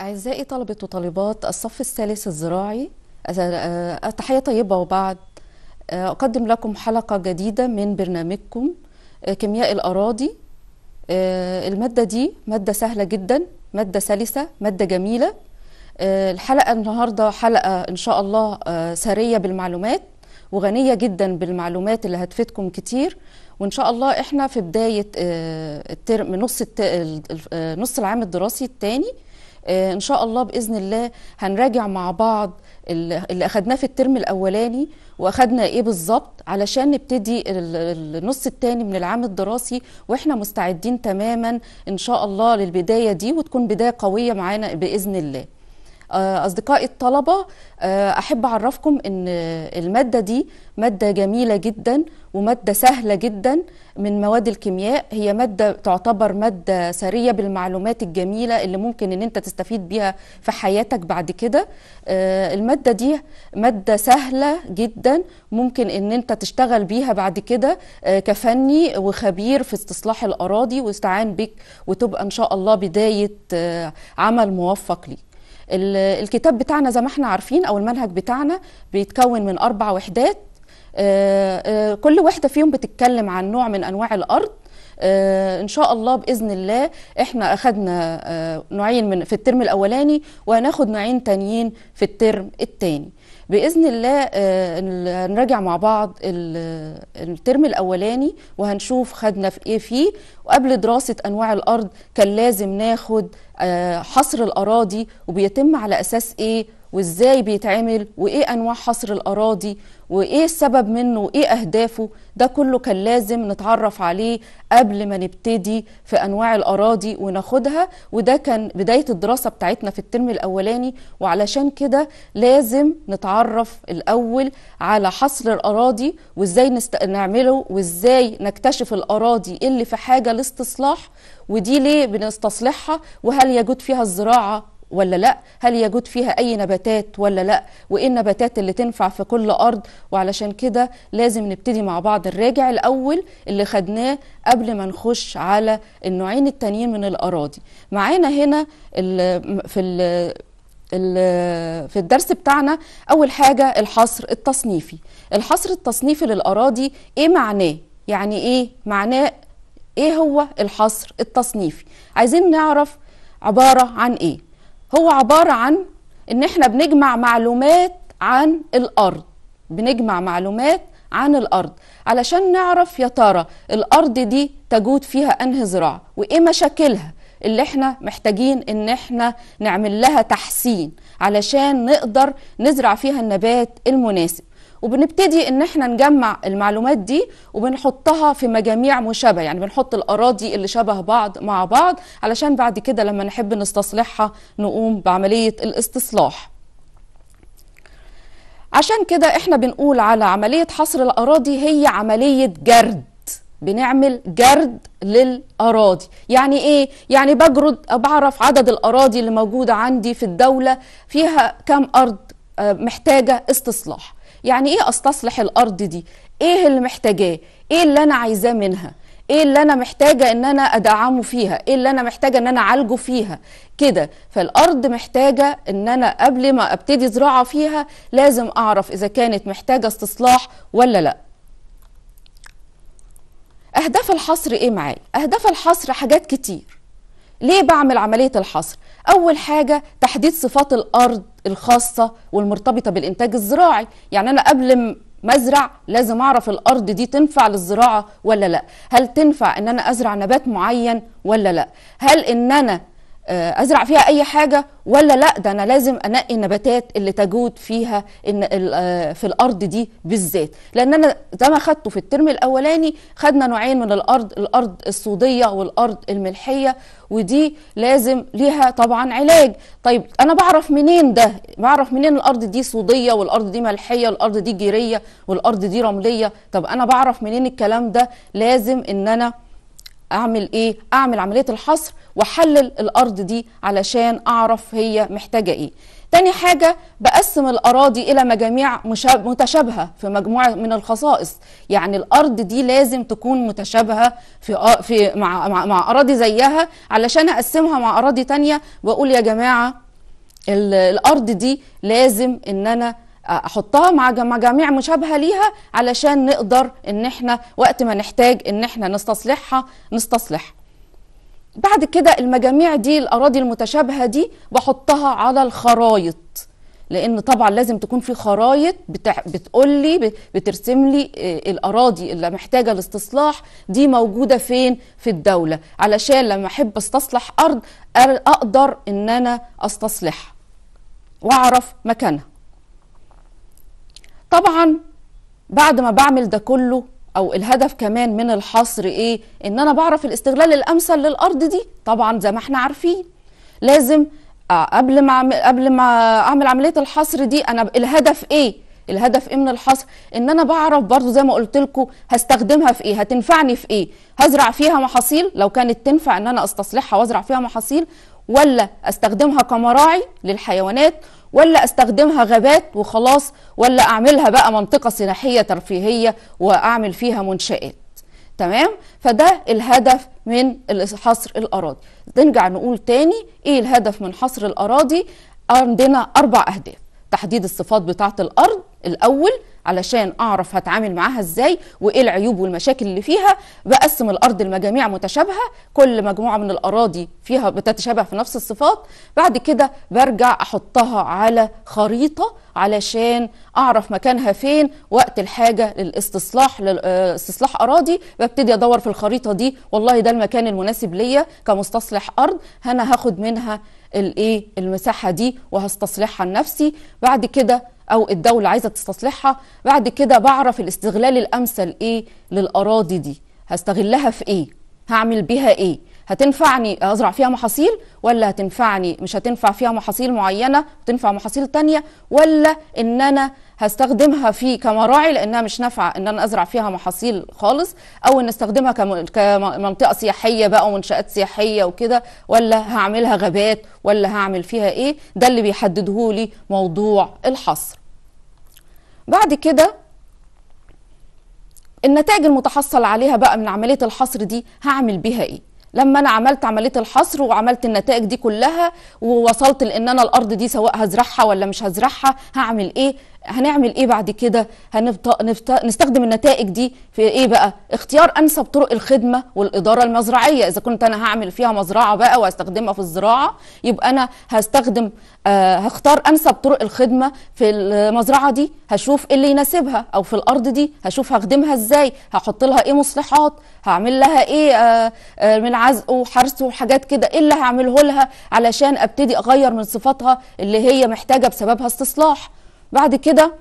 أعزائي طلبة وطالبات الصف الثالث الزراعي تحية طيبة وبعد أقدم لكم حلقة جديدة من برنامجكم كيمياء الأراضي المادة دي مادة سهلة جدا مادة سلسة مادة جميلة الحلقة النهاردة حلقة إن شاء الله سرية بالمعلومات وغنية جدا بالمعلومات اللي هتفيدكم كتير وإن شاء الله إحنا في بداية الترم نص نص العام الدراسي الثاني آه، ان شاء الله باذن الله هنراجع مع بعض اللي اخدناه في الترم الاولاني واخدنا ايه بالظبط علشان نبتدي النص الثاني من العام الدراسي واحنا مستعدين تماما ان شاء الله للبدايه دي وتكون بدايه قويه معانا باذن الله آه، أصدقائي الطلبة آه، أحب أعرفكم أن المادة دي مادة جميلة جدا ومادة سهلة جدا من مواد الكيمياء هي مادة تعتبر مادة سرية بالمعلومات الجميلة اللي ممكن ان انت تستفيد بيها في حياتك بعد كده آه، المادة دي مادة سهلة جدا ممكن ان انت تشتغل بيها بعد كده كفني وخبير في استصلاح الأراضي واستعان بك وتبقى ان شاء الله بداية عمل موفق ليك الكتاب بتاعنا زي ما احنا عارفين او المنهج بتاعنا بيتكون من اربع وحدات آه، آه، كل وحده فيهم بتتكلم عن نوع من انواع الارض آه، ان شاء الله باذن الله احنا اخذنا آه، نوعين من في الترم الاولاني وهناخد نوعين تانيين في الترم الثاني باذن الله آه، هنراجع مع بعض الترم الاولاني وهنشوف خدنا في ايه فيه وقبل دراسه انواع الارض كان لازم ناخد حصر الاراضي وبيتم على اساس ايه وازاي بيتعمل وايه انواع حصر الاراضي وايه السبب منه وايه اهدافه ده كله كان لازم نتعرف عليه قبل ما نبتدي في انواع الاراضي وناخدها وده كان بدايه الدراسه بتاعتنا في الترم الاولاني وعلشان كده لازم نتعرف الاول على حصر الاراضي وازاي نست... نعمله وازاي نكتشف الاراضي اللي في حاجه لاستصلاح ودي ليه بنستصلحها وهل يجود فيها الزراعه ولا لا هل يجود فيها اي نباتات ولا لا وايه النباتات اللي تنفع في كل ارض وعلشان كده لازم نبتدي مع بعض الراجع الاول اللي خدناه قبل ما نخش على النوعين التانيين من الاراضي معانا هنا في في الدرس بتاعنا اول حاجه الحصر التصنيفي الحصر التصنيفي للاراضي ايه معناه يعني ايه معناه ايه هو الحصر التصنيفي عايزين نعرف عباره عن ايه هو عباره عن ان احنا بنجمع معلومات عن الارض بنجمع معلومات عن الارض علشان نعرف يا ترى الارض دي تجود فيها انهي زراعه وايه مشاكلها اللي احنا محتاجين ان احنا نعمل لها تحسين علشان نقدر نزرع فيها النبات المناسب وبنبتدي ان احنا نجمع المعلومات دي وبنحطها في مجاميع مشابهه يعني بنحط الاراضي اللي شبه بعض مع بعض علشان بعد كده لما نحب نستصلحها نقوم بعمليه الاستصلاح عشان كده احنا بنقول على عمليه حصر الاراضي هي عمليه جرد بنعمل جرد للأراضي يعني إيه؟ يعني بجرد بعرف عدد الأراضي اللي موجودة عندي في الدولة فيها كم أرض آه، محتاجة استصلاح يعني ايه استصلح الارض دي ايه اللي محتاجاه ايه اللي انا عايزاه منها ايه اللي انا محتاجه ان انا ادعمه فيها ايه اللي انا محتاجه ان انا اعالجه فيها كده فالارض محتاجه ان انا قبل ما ابتدي زراعه فيها لازم اعرف اذا كانت محتاجه استصلاح ولا لا اهداف الحصر ايه معايا اهداف الحصر حاجات كتير ليه بعمل عمليه الحصر اول حاجه تحديد صفات الارض الخاصة والمرتبطة بالإنتاج الزراعي يعني أنا قبل مزرع لازم اعرف الارض دي تنفع للزراعه ولا لا هل تنفع ان انا ازرع نبات معين ولا لا هل ان انا آه، ازرع فيها اي حاجه ولا لا ده انا لازم انقي النباتات اللي تجود فيها إن آه، في الارض دي بالذات لان انا زي ما خدته في الترم الاولاني خدنا نوعين من الارض الارض الصوديه والارض الملحيه ودي لازم ليها طبعا علاج طيب انا بعرف منين ده بعرف منين الارض دي صوديه والارض دي ملحيه والارض دي جيريه والارض دي رمليه طب انا بعرف منين الكلام ده لازم ان انا اعمل ايه اعمل عمليه الحصر واحلل الارض دي علشان اعرف هي محتاجه ايه تاني حاجة بقسم الأراضي إلى مجاميع متشابهة في مجموعة من الخصائص يعني الأرض دي لازم تكون متشابهة في, في مع, مع, مع أراضي زيها علشان أقسمها مع أراضي تانية وأقول يا جماعة الأرض دي لازم إن أنا احطها مع مجاميع مشابهه ليها علشان نقدر ان احنا وقت ما نحتاج ان احنا نستصلحها نستصلحها بعد كده المجاميع دي الاراضي المتشابهه دي بحطها على الخرايط لان طبعا لازم تكون في خرايط بتح... بتقول لي بترسم لي آه، الاراضي اللي محتاجه الاستصلاح دي موجوده فين في الدوله علشان لما احب استصلح ارض اقدر ان انا استصلحها واعرف مكانها طبعا بعد ما بعمل ده كله او الهدف كمان من الحصر ايه ان انا بعرف الاستغلال الامثل للارض دي طبعا زي ما احنا عارفين لازم آه، قبل ما قبل ما اعمل عمليه الحصر دي انا الهدف ايه الهدف ايه من الحصر ان انا بعرف برضو زي ما قلت لكم هستخدمها في ايه هتنفعني في ايه هزرع فيها محاصيل لو كانت تنفع ان انا استصلحها وازرع فيها محاصيل ولا استخدمها كمراعي للحيوانات ولا استخدمها غابات وخلاص ولا اعملها بقى منطقه سياحيه ترفيهيه واعمل فيها منشات تمام فده الهدف من حصر الاراضي نرجع نقول تاني ايه الهدف من حصر الاراضي عندنا اربع اهداف تحديد الصفات بتاعه الارض الاول علشان اعرف هتعامل معاها ازاي وايه العيوب والمشاكل اللي فيها بقسم الارض لمجاميع متشابهه كل مجموعه من الاراضي فيها بتتشابه في نفس الصفات بعد كده برجع احطها على خريطه علشان اعرف مكانها فين وقت الحاجه للاستصلاح لاستصلاح آه، اراضي ببتدي ادور في الخريطه دي والله ده المكان المناسب ليا كمستصلح ارض انا هاخد منها الايه المساحه دي وهستصلحها لنفسي بعد كده او الدوله عايزه تستصلحها بعد كده بعرف الاستغلال الامثل ايه للاراضي دي هستغلها في ايه هعمل بيها ايه هتنفعني ازرع فيها محاصيل ولا هتنفعني مش هتنفع فيها محاصيل معينه تنفع محاصيل تانية ولا ان انا هستخدمها في كمراعي لانها مش نافعه ان انا ازرع فيها محاصيل خالص او ان استخدمها كمنطقه سياحيه بقى ومنشات سياحيه وكده ولا هعملها غابات ولا هعمل فيها ايه ده اللي بيحدده لي موضوع الحصر بعد كده النتائج المتحصل عليها بقى من عملية الحصر دي هعمل بيها ايه لما انا عملت عمليه الحصر وعملت النتائج دي كلها ووصلت لان انا الارض دي سواء هزرعها ولا مش هزرعها هعمل ايه هنعمل ايه بعد كده هنبط... نبط... نستخدم النتائج دي في ايه بقى اختيار انسب طرق الخدمه والاداره المزرعيه اذا كنت انا هعمل فيها مزرعه بقى واستخدمها في الزراعه يبقى انا هستخدم آه هختار انسب طرق الخدمه في المزرعه دي هشوف ايه اللي يناسبها او في الارض دي هشوف هخدمها ازاي هحط لها ايه مصلحات هعمل لها ايه آه آه من عزق وحرس وحاجات كده ايه اللي هعمله لها علشان ابتدي اغير من صفاتها اللي هي محتاجه بسببها استصلاح بعد كده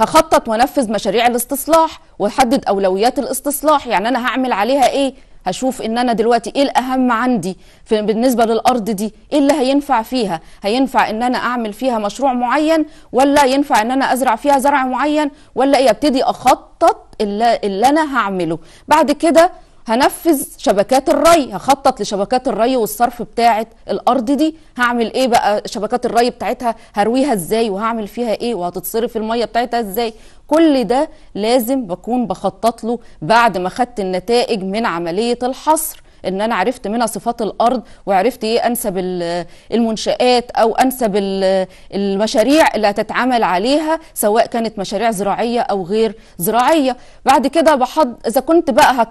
هخطط وانفذ مشاريع الاستصلاح واحدد اولويات الاستصلاح يعني انا هعمل عليها ايه هشوف ان انا دلوقتي ايه الاهم عندي في بالنسبه للارض دي ايه اللي هينفع فيها هينفع ان انا اعمل فيها مشروع معين ولا ينفع ان انا ازرع فيها زرع معين ولا ايه ابتدي اخطط اللي, اللي انا هعمله بعد كده هنفذ شبكات الري هخطط لشبكات الري والصرف بتاعه الارض دي هعمل ايه بقى شبكات الري بتاعتها هرويها ازاي وهعمل فيها ايه وهتتصرف الميه بتاعتها ازاي كل ده لازم بكون بخطط له بعد ما خدت النتائج من عمليه الحصر ان انا عرفت منها صفات الارض وعرفت ايه انسب المنشات او انسب المشاريع اللي هتتعمل عليها سواء كانت مشاريع زراعيه او غير زراعيه بعد كده بحض اذا كنت بقى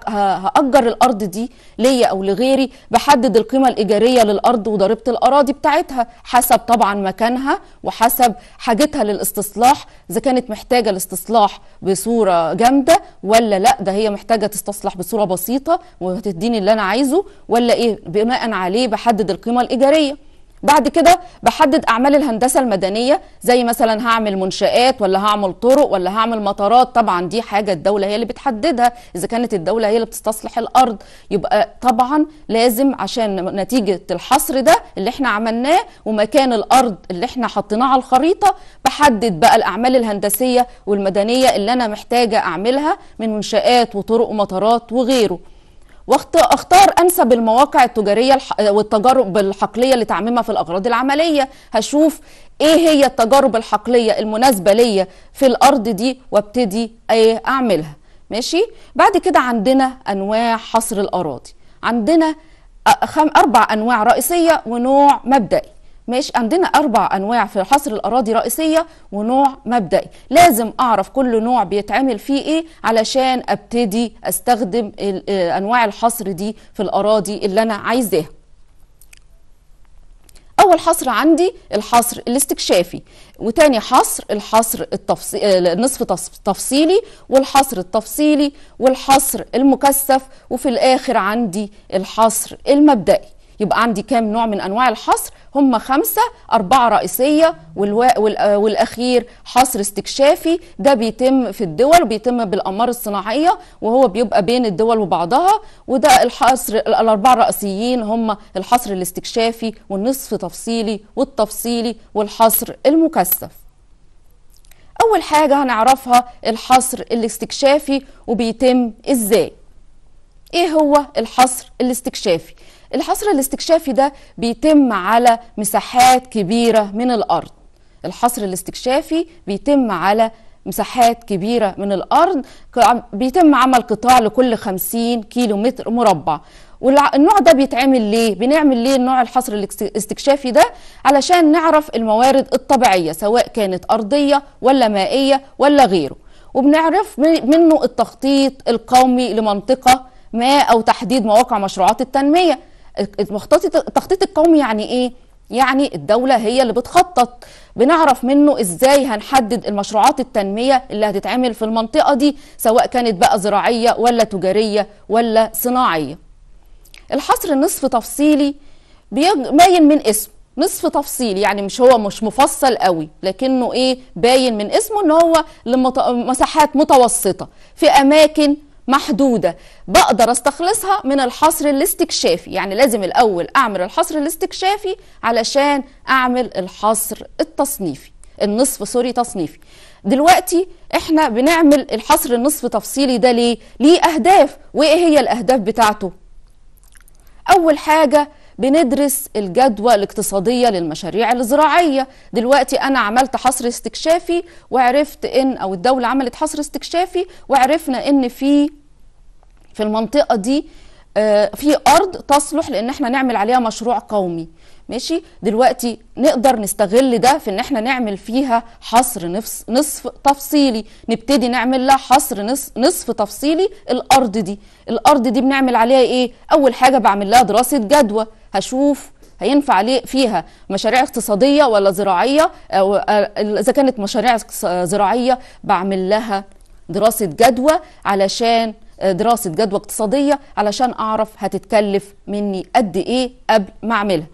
هاجر الارض دي ليا او لغيري بحدد القيمه الايجاريه للارض وضريبه الاراضي بتاعتها حسب طبعا مكانها وحسب حاجتها للاستصلاح اذا كانت محتاجه الاستصلاح بصوره جامده ولا لا ده هي محتاجه تستصلح بصوره بسيطه وهتديني اللي انا عايزه عايزه ولا ايه بناء عليه بحدد القيمه الايجاريه بعد كده بحدد اعمال الهندسه المدنيه زي مثلا هعمل منشات ولا هعمل طرق ولا هعمل مطارات طبعا دي حاجه الدوله هي اللي بتحددها اذا كانت الدوله هي اللي بتستصلح الارض يبقى طبعا لازم عشان نتيجه الحصر ده اللي احنا عملناه ومكان الارض اللي احنا حطيناه على الخريطه بحدد بقى الاعمال الهندسيه والمدنيه اللي انا محتاجه اعملها من منشات وطرق ومطارات وغيره واختار انسب المواقع التجاريه والتجارب الحقليه لتعميمها في الاغراض العمليه هشوف ايه هي التجارب الحقليه المناسبه ليا في الارض دي وابتدي ايه اعملها ماشي بعد كده عندنا انواع حصر الاراضي عندنا اربع انواع رئيسيه ونوع مبدئي ماشي عندنا اربع انواع في حصر الاراضي رئيسيه ونوع مبدئي لازم اعرف كل نوع بيتعمل فيه ايه علشان ابتدي استخدم آه، انواع الحصر دي في الاراضي اللي انا عايزاها اول حصر عندي الحصر الاستكشافي وتاني حصر الحصر التفصيلي آه، نصف تفصيلي والحصر التفصيلي والحصر المكثف وفي الاخر عندي الحصر المبدئي يبقى عندي كام نوع من انواع الحصر هم خمسه اربعه رئيسيه والوا... وال... آه، والاخير حصر استكشافي ده بيتم في الدول وبيتم بالأمار الصناعيه وهو بيبقى بين الدول وبعضها وده الحصر الاربعه الرئيسيين هم الحصر الاستكشافي والنصف تفصيلي والتفصيلي والحصر المكثف أول حاجة هنعرفها الحصر الاستكشافي وبيتم إزاي إيه هو الحصر الاستكشافي الحصر الاستكشافي ده بيتم على مساحات كبيرة من الأرض الحصر الاستكشافي بيتم على مساحات كبيرة من الأرض بيتم عمل قطاع لكل 50 كيلو متر مربع والنوع ده بيتعمل ليه؟ بنعمل ليه النوع الحصر الاستكشافي ده؟ علشان نعرف الموارد الطبيعية سواء كانت أرضية ولا مائية ولا غيره وبنعرف منه التخطيط القومي لمنطقة ما أو تحديد مواقع مشروعات التنمية التخطيط القومي يعني ايه؟ يعني الدولة هي اللي بتخطط بنعرف منه ازاي هنحدد المشروعات التنمية اللي هتتعمل في المنطقة دي سواء كانت بقى زراعية ولا تجارية ولا صناعية الحصر النصف تفصيلي باين من اسم نصف تفصيل يعني مش هو مش مفصل قوي لكنه ايه باين من اسمه ان هو لمساحات متوسطة في اماكن محدودة بقدر استخلصها من الحصر الاستكشافي يعني لازم الأول أعمل الحصر الاستكشافي علشان أعمل الحصر التصنيفي النصف سوري تصنيفي دلوقتي احنا بنعمل الحصر النصف تفصيلي ده ليه؟ ليه أهداف وإيه هي الأهداف بتاعته؟ أول حاجة بندرس الجدوى الاقتصاديه للمشاريع الزراعيه دلوقتي انا عملت حصر استكشافي وعرفت ان او الدوله عملت حصر استكشافي وعرفنا ان في في المنطقه دي آه، في ارض تصلح لان احنا نعمل عليها مشروع قومي ماشي دلوقتي نقدر نستغل ده في ان احنا نعمل فيها حصر نصف, نصف تفصيلي نبتدي نعمل لها حصر نصف, نصف تفصيلي الارض دي الارض دي بنعمل عليها ايه اول حاجه بعمل لها دراسه جدوى هشوف هينفع ليه فيها مشاريع اقتصاديه ولا زراعيه آه، آه، اذا كانت مشاريع آه، زراعيه بعمل لها دراسه جدوى علشان دراسه جدوى اقتصاديه علشان اعرف هتتكلف مني قد ايه قبل ما اعملها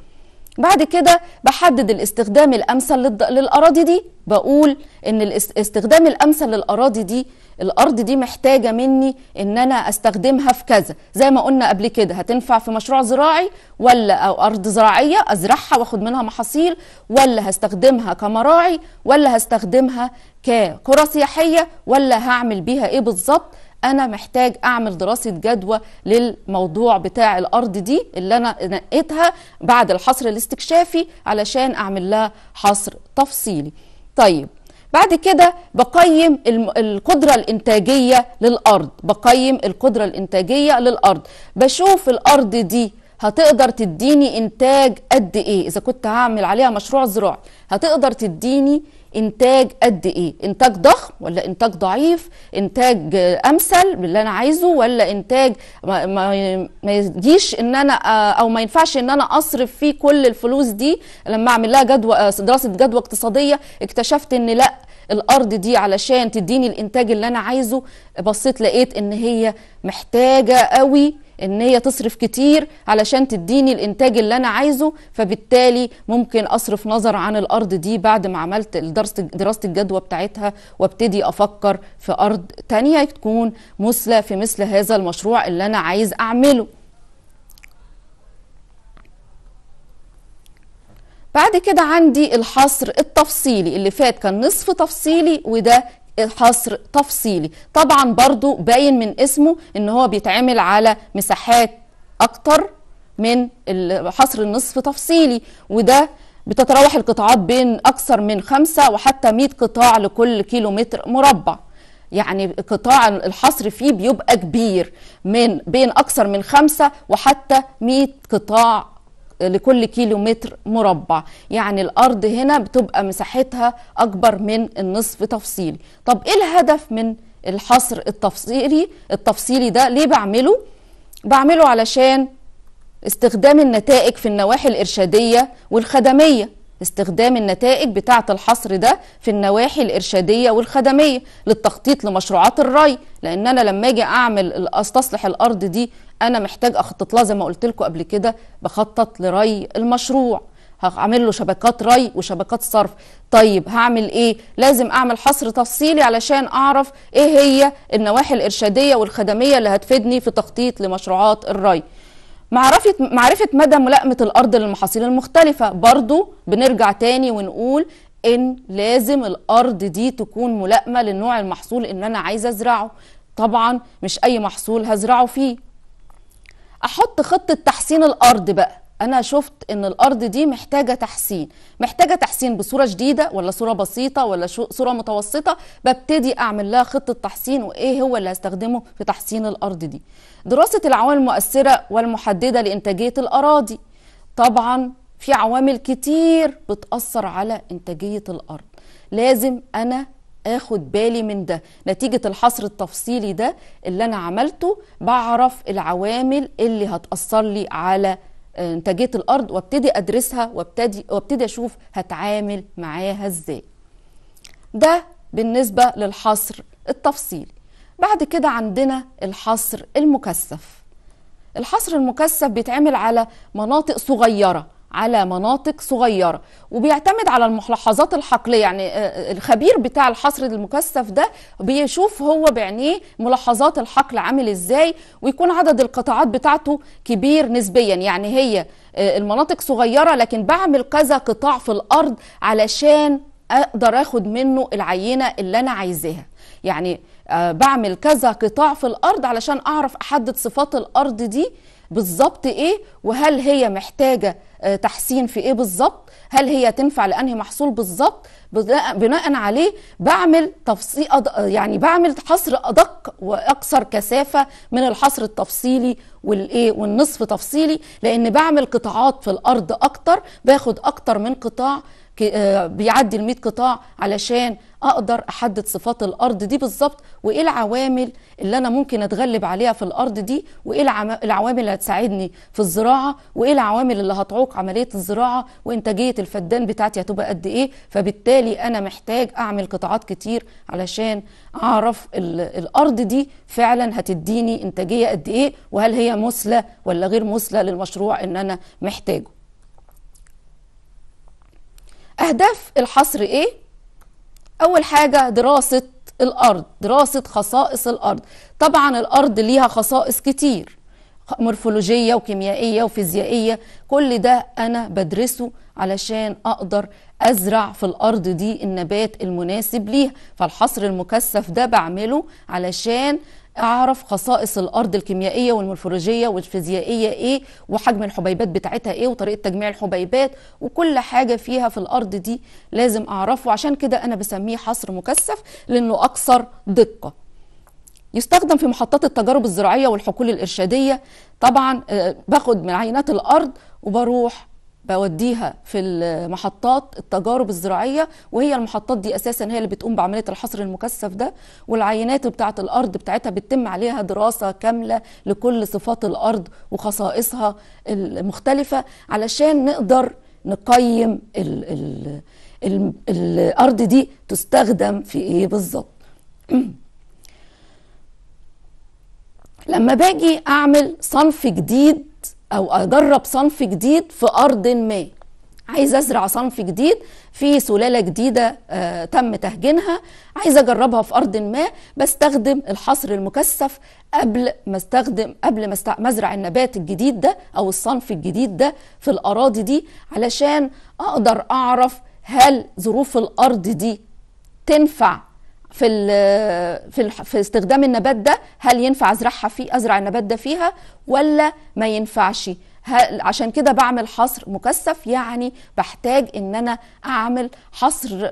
بعد كده بحدد الاستخدام الامثل للاراضي دي بقول ان الاستخدام الامثل للاراضي دي الارض دي محتاجه مني ان انا استخدمها في كذا زي ما قلنا قبل كده هتنفع في مشروع زراعي ولا او ارض زراعيه ازرعها واخد منها محاصيل ولا هستخدمها كمراعي ولا هستخدمها كقرى سياحيه ولا هعمل بيها ايه بالظبط انا محتاج اعمل دراسه جدوى للموضوع بتاع الارض دي اللي انا نقيتها بعد الحصر الاستكشافي علشان اعمل لها حصر تفصيلي طيب بعد كده بقيم القدرة الإنتاجية للأرض بقيم القدرة الإنتاجية للأرض بشوف الأرض دي هتقدر تديني إنتاج قد إيه إذا كنت هعمل عليها مشروع زراعي هتقدر تديني انتاج قد ايه انتاج ضخم ولا انتاج ضعيف انتاج امثل باللي انا عايزه ولا انتاج ما, ما, ما يجيش ان انا او ما ينفعش ان انا اصرف فيه كل الفلوس دي لما اعمل لها جدوى دراسه جدوى اقتصاديه اكتشفت ان لا الارض دي علشان تديني الانتاج اللي انا عايزه بصيت لقيت ان هي محتاجه قوي ان هي تصرف كتير علشان تديني الانتاج اللي انا عايزه فبالتالي ممكن اصرف نظر عن الارض دي بعد ما عملت دراسه الجدوى بتاعتها وابتدي افكر في ارض تانية تكون مثلى في مثل هذا المشروع اللي انا عايز اعمله بعد كده عندي الحصر التفصيلي اللي فات كان نصف تفصيلي وده حصر تفصيلي طبعا برضو باين من اسمه ان هو بيتعمل على مساحات اكتر من حصر النصف تفصيلي وده بتتراوح القطاعات بين اكثر من خمسة وحتى 100 قطاع لكل كيلو متر مربع يعني قطاع الحصر فيه بيبقى كبير من بين اكثر من خمسة وحتى 100 قطاع لكل كيلو متر مربع يعني الأرض هنا بتبقى مساحتها أكبر من النصف تفصيلي طب إيه الهدف من الحصر التفصيلي التفصيلي ده ليه بعمله بعمله علشان استخدام النتائج في النواحي الإرشادية والخدمية استخدام النتائج بتاعة الحصر ده في النواحي الإرشادية والخدمية للتخطيط لمشروعات الري لأن أنا لما أجي أعمل أستصلح الأرض دي أنا محتاج أخطط لها زي ما قلت لكم قبل كده بخطط لري المشروع هعمل له شبكات ري وشبكات صرف طيب هعمل ايه لازم اعمل حصر تفصيلي علشان اعرف ايه هي النواحي الارشاديه والخدميه اللي هتفيدني في تخطيط لمشروعات الري معرفة معرفة مدى ملائمة الأرض للمحاصيل المختلفة برضو بنرجع تاني ونقول إن لازم الأرض دي تكون ملائمة للنوع المحصول اللي أنا عايزة أزرعه طبعا مش أي محصول هزرعه فيه أحط خطة تحسين الأرض بقى انا شفت ان الارض دي محتاجه تحسين محتاجه تحسين بصوره جديده ولا صوره بسيطه ولا صوره متوسطه ببتدي اعمل لها خطه تحسين وايه هو اللي هستخدمه في تحسين الارض دي دراسه العوامل المؤثره والمحدده لانتاجيه الاراضي طبعا في عوامل كتير بتاثر على انتاجيه الارض لازم انا اخد بالي من ده نتيجة الحصر التفصيلي ده اللي انا عملته بعرف العوامل اللي هتأثر لي على آه، انتاجيه الارض وابتدي ادرسها وابتدي وابتدي اشوف هتعامل معاها ازاي ده بالنسبه للحصر التفصيلي بعد كده عندنا الحصر المكثف الحصر المكثف بيتعمل على مناطق صغيره على مناطق صغيرة وبيعتمد على الملاحظات الحقلية يعني آه، آه، الخبير بتاع الحصر المكثف ده بيشوف هو بعينيه ملاحظات الحقل عامل ازاي ويكون عدد القطاعات بتاعته كبير نسبيا يعني هي آه، المناطق صغيرة لكن بعمل كذا قطاع في الأرض علشان أقدر أخد منه العينة اللي أنا عايزاها يعني بعمل كذا قطاع في الأرض علشان أعرف أحدد صفات الأرض دي بالظبط ايه وهل هي محتاجه آه، تحسين في ايه بالظبط هل هي تنفع لانهي محصول بالظبط بناء عليه بعمل تفصيل يعني بعمل حصر ادق واكثر كثافه من الحصر التفصيلي والايه والنصف تفصيلي لان بعمل قطاعات في الارض اكتر باخد اكتر من قطاع آه، بيعدي ال 100 قطاع علشان اقدر احدد صفات الارض دي بالظبط وايه العوامل اللي انا ممكن اتغلب عليها في الارض دي وايه العوامل اللي هتساعدني في الزراعه وايه العوامل اللي هتعوق عمليه الزراعه وانتاجيه الفدان بتاعتي هتبقى قد ايه فبالتالي انا محتاج اعمل قطاعات كتير علشان اعرف الارض دي فعلا هتديني انتاجيه قد ايه وهل هي مثلى ولا غير مثلى للمشروع ان انا محتاجه اهداف الحصر ايه اول حاجه دراسه الارض دراسه خصائص الارض طبعا الارض ليها خصائص كتير مورفولوجيه وكيميائيه وفيزيائيه كل ده انا بدرسه علشان اقدر ازرع في الارض دي النبات المناسب ليها فالحصر المكثف ده بعمله علشان اعرف خصائص الارض الكيميائيه والمورفولوجيه والفيزيائيه ايه وحجم الحبيبات بتاعتها ايه وطريقه تجميع الحبيبات وكل حاجه فيها في الارض دي لازم اعرفه عشان كده انا بسميه حصر مكثف لانه اكثر دقه يستخدم في محطات التجارب الزراعية والحقول الإرشادية طبعا آه، باخد من عينات الأرض وبروح بوديها في المحطات التجارب الزراعيه وهي المحطات دي اساسا هي اللي بتقوم بعمليه الحصر المكثف ده والعينات بتاعه الارض بتاعتها بتتم عليها دراسه كامله لكل صفات الارض وخصائصها المختلفه علشان نقدر نقيم الـ الـ الـ الارض دي تستخدم في ايه بالظبط لما باجي اعمل صنف جديد او اجرب صنف جديد في ارض ما عايز ازرع صنف جديد في سلاله جديده آه تم تهجينها عايز اجربها في ارض ما بستخدم الحصر المكثف قبل ما استخدم قبل ما ازرع النبات الجديد ده او الصنف الجديد ده في الاراضي دي علشان اقدر اعرف هل ظروف الارض دي تنفع في في في استخدام النبات ده هل ينفع ازرعها فيه ازرع النبات ده فيها ولا ما ينفعش عشان كده بعمل حصر مكثف يعني بحتاج ان انا اعمل حصر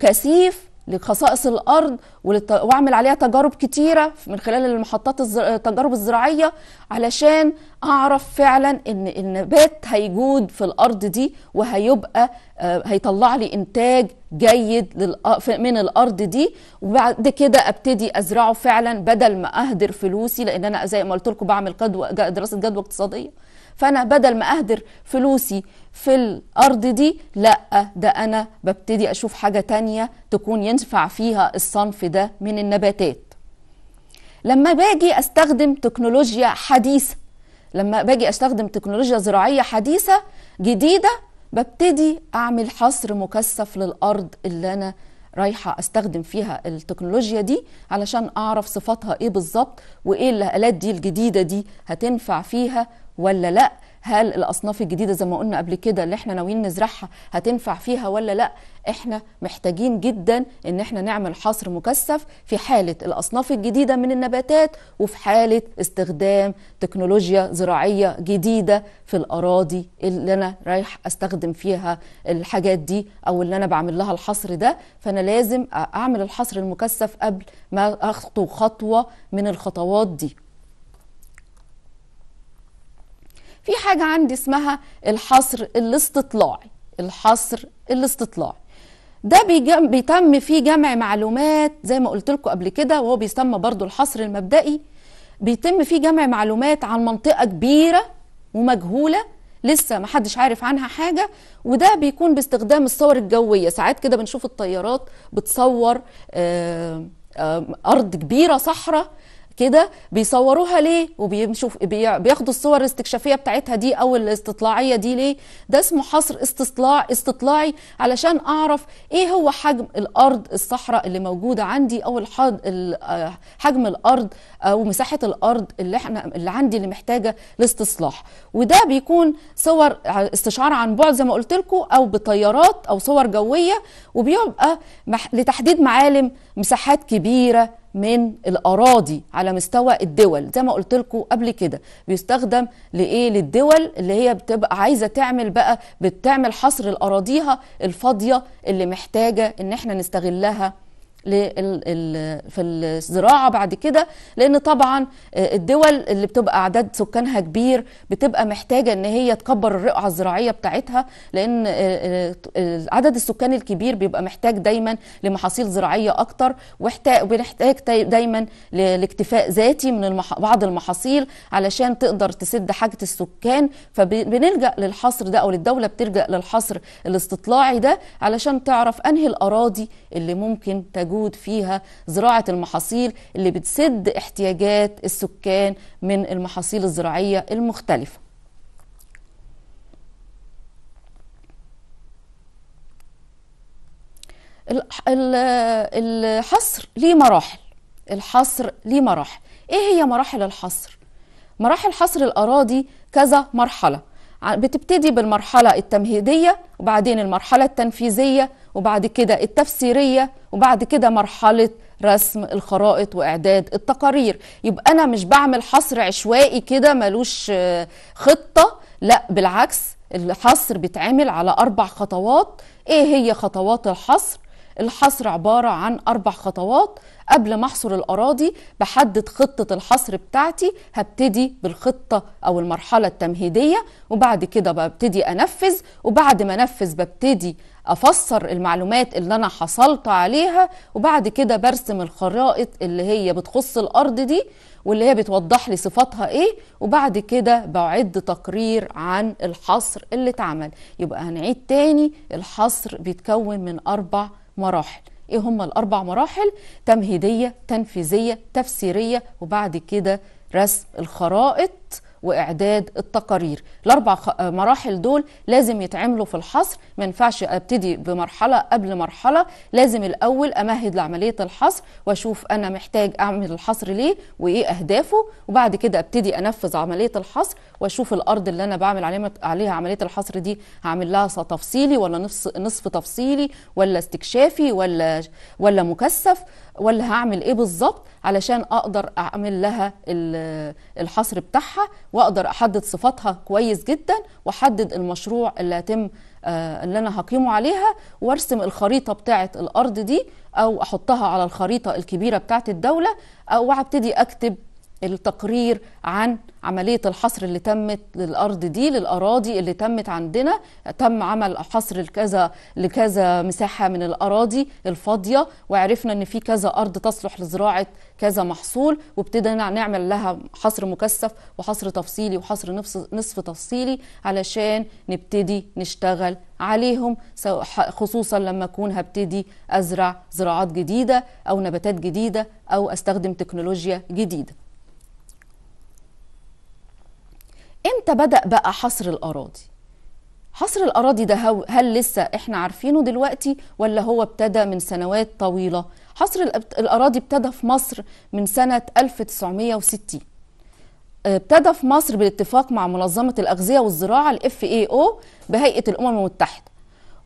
كثيف لخصائص الارض ولت... واعمل عليها تجارب كتيره من خلال المحطات الزر... التجارب الزراعيه علشان اعرف فعلا ان النبات هيجود في الارض دي وهيبقى آه، هيطلع لي انتاج جيد لل... من الارض دي وبعد كده ابتدي ازرعه فعلا بدل ما اهدر فلوسي لان انا زي ما قلت لكم بعمل قدوه دراسه جدوى اقتصاديه فانا بدل ما اهدر فلوسي في الارض دي لا ده انا ببتدي اشوف حاجه تانية تكون ينفع فيها الصنف ده من النباتات لما باجي استخدم تكنولوجيا حديثه لما باجي استخدم تكنولوجيا زراعيه حديثه جديده ببتدي اعمل حصر مكثف للارض اللي انا رايحه استخدم فيها التكنولوجيا دي علشان اعرف صفاتها ايه بالظبط وايه الالات دي الجديده دي هتنفع فيها ولا لا هل الاصناف الجديده زي ما قلنا قبل كده اللي احنا ناويين نزرعها هتنفع فيها ولا لا احنا محتاجين جدا ان احنا نعمل حصر مكثف في حاله الاصناف الجديده من النباتات وفي حاله استخدام تكنولوجيا زراعيه جديده في الاراضي اللي انا رايح استخدم فيها الحاجات دي او اللي انا بعمل لها الحصر ده فانا لازم اعمل الحصر المكثف قبل ما اخطو خطوه من الخطوات دي في حاجة عندي اسمها الحصر الاستطلاعي الحصر الاستطلاعي ده بيتم فيه جمع معلومات زي ما قلت لكم قبل كده وهو بيسمى برضو الحصر المبدئي بيتم فيه جمع معلومات عن منطقة كبيرة ومجهولة لسه محدش عارف عنها حاجة وده بيكون باستخدام الصور الجوية ساعات كده بنشوف الطيارات بتصور آآ آه، آآ آه، أرض كبيرة صحراء كده بيصوروها ليه وبيمشوا بياخدوا الصور الاستكشافيه بتاعتها دي او الاستطلاعيه دي ليه ده اسمه حصر استطلاع استطلاعي علشان اعرف ايه هو حجم الارض الصحراء اللي موجوده عندي او آه، حجم الارض او مساحه الارض اللي احنا اللي عندي اللي محتاجه لاستصلاح وده بيكون صور آه، استشعار عن بعد زي ما قلت لكم او بطيارات او صور جويه وبيبقى لتحديد معالم مساحات كبيره من الاراضي على مستوى الدول زي ما قلت لكم قبل كده بيستخدم لايه للدول اللي هي بتبقى عايزه تعمل بقى بتعمل حصر لاراضيها الفاضيه اللي محتاجه ان احنا نستغلها في الزراعه بعد كده لان طبعا آه، الدول اللي بتبقى اعداد سكانها كبير بتبقى محتاجه ان هي تكبر الرقعه الزراعيه بتاعتها لان آه، آه، عدد السكان الكبير بيبقى محتاج دايما لمحاصيل زراعيه اكتر وبنحتاج دايما لاكتفاء ذاتي من المح... بعض المحاصيل علشان تقدر تسد حاجه السكان فبنلجا للحصر ده او الدوله بتلجا للحصر الاستطلاعي ده علشان تعرف انهي الاراضي اللي ممكن تجوز موجود فيها زراعة المحاصيل اللي بتسد احتياجات السكان من المحاصيل الزراعية المختلفة الحصر ليه مراحل الحصر ليه مراحل ايه هي مراحل الحصر مراحل حصر الاراضي كذا مرحله بتبتدي بالمرحله التمهيديه وبعدين المرحله التنفيذيه وبعد كده التفسيريه وبعد كده مرحله رسم الخرائط واعداد التقارير يبقى انا مش بعمل حصر عشوائي كده ملوش آه، خطه لا بالعكس الحصر بيتعمل على اربع خطوات ايه هي خطوات الحصر الحصر عبارة عن أربع خطوات قبل ما أحصر الأراضي بحدد خطة الحصر بتاعتي هبتدي بالخطة أو المرحلة التمهيدية وبعد كده ببتدي أنفذ وبعد ما أنفذ ببتدي افسر المعلومات اللي انا حصلت عليها وبعد كده برسم الخرائط اللي هي بتخص الارض دي واللي هي بتوضح لي صفاتها ايه وبعد كده بعد تقرير عن الحصر اللي اتعمل يبقى هنعيد تاني الحصر بيتكون من اربع مراحل ايه هما الاربع مراحل تمهيديه تنفيذيه تفسيريه وبعد كده رسم الخرائط واعداد التقارير الاربع آه، مراحل دول لازم يتعملوا في الحصر ما ينفعش ابتدي بمرحله قبل مرحله لازم الاول امهد لعمليه الحصر واشوف انا محتاج اعمل الحصر ليه وايه اهدافه وبعد كده ابتدي انفذ عمليه الحصر واشوف الارض اللي انا بعمل عليها عمليه الحصر دي هعمل لها تفصيلي ولا نصف تفصيلي ولا استكشافي ولا ولا مكثف ولا هعمل ايه بالظبط علشان اقدر اعمل لها الحصر بتاعها واقدر احدد صفاتها كويس جدا واحدد المشروع اللي هتم آه، اللي انا هقيمه عليها وارسم الخريطه بتاعه الارض دي او احطها على الخريطه الكبيره بتاعه الدوله او ابتدي اكتب التقرير عن عمليه الحصر اللي تمت للارض دي للاراضي اللي تمت عندنا تم عمل حصر لكذا لكذا مساحه من الاراضي الفاضيه وعرفنا ان في كذا ارض تصلح لزراعه كذا محصول وابتدينا نعمل لها حصر مكثف وحصر تفصيلي وحصر نصف تفصيلي علشان نبتدي نشتغل عليهم خصوصا لما اكون هبتدي ازرع زراعات جديده او نباتات جديده او استخدم تكنولوجيا جديده امتى بدأ بقى حصر الأراضي؟ حصر الأراضي ده هل لسه احنا عارفينه دلوقتي ولا هو ابتدى من سنوات طويلة؟ حصر الأراضي ابتدى في مصر من سنة 1960 ابتدى في مصر بالاتفاق مع منظمة الأغذية والزراعة اي FAO بهيئة الأمم المتحدة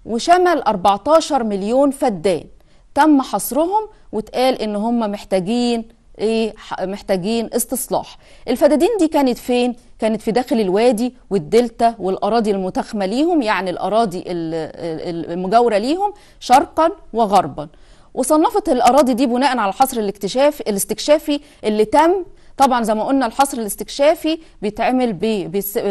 وشمل 14 مليون فدان تم حصرهم وتقال ان هم محتاجين ايه محتاجين استصلاح الفدادين دي كانت فين كانت في داخل الوادي والدلتا والأراضي المتاخمة ليهم يعني الأراضي المجاورة ليهم شرقا وغربا وصنفت الأراضي دي بناء على الحصر الاكتشاف الاستكشافي اللي تم طبعا زي ما قلنا الحصر الاستكشافي بيتعمل